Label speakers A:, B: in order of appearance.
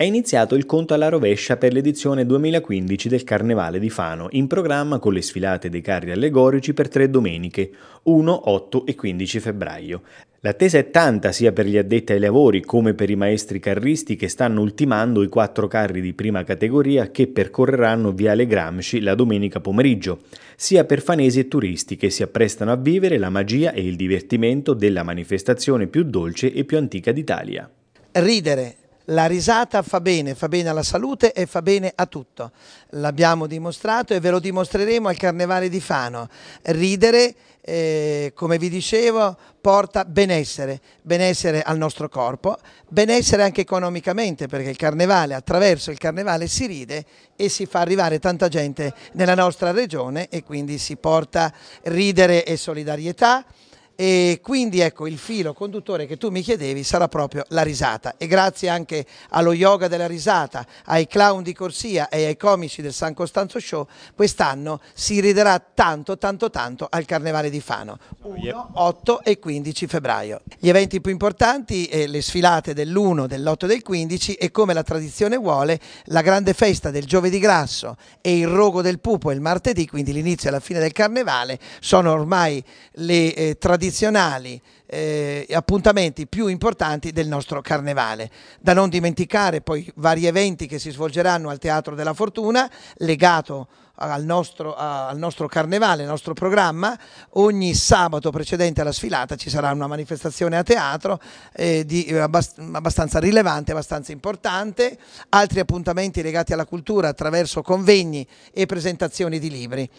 A: È iniziato il conto alla rovescia per l'edizione 2015 del Carnevale di Fano, in programma con le sfilate dei carri allegorici per tre domeniche, 1, 8 e 15 febbraio. L'attesa è tanta sia per gli addetti ai lavori come per i maestri carristi che stanno ultimando i quattro carri di prima categoria che percorreranno Viale Gramsci la domenica pomeriggio, sia per fanesi e turisti che si apprestano a vivere la magia e il divertimento della manifestazione più dolce e più antica d'Italia.
B: Ridere, la risata fa bene, fa bene alla salute e fa bene a tutto. L'abbiamo dimostrato e ve lo dimostreremo al Carnevale di Fano. Ridere, eh, come vi dicevo, porta benessere, benessere al nostro corpo, benessere anche economicamente, perché il Carnevale, attraverso il Carnevale si ride e si fa arrivare tanta gente nella nostra regione e quindi si porta ridere e solidarietà, e quindi ecco il filo conduttore che tu mi chiedevi sarà proprio la risata. E grazie anche allo yoga della risata, ai clown di corsia e ai comici del San Costanzo Show, quest'anno si riderà tanto, tanto, tanto al Carnevale di Fano. 1, 8 e 15 febbraio. Gli eventi più importanti, eh, le sfilate dell'1, dell'8 e del 15 e come la tradizione vuole, la grande festa del giovedì grasso e il rogo del pupo il martedì, quindi l'inizio e la fine del Carnevale, sono ormai le eh, tradizioni tradizionali eh, appuntamenti più importanti del nostro carnevale. Da non dimenticare poi vari eventi che si svolgeranno al Teatro della Fortuna, legato al nostro, al nostro carnevale, al nostro programma. Ogni sabato precedente alla sfilata ci sarà una manifestazione a teatro eh, di, eh, abbast abbastanza rilevante, abbastanza importante. Altri appuntamenti legati alla cultura attraverso convegni e presentazioni di libri.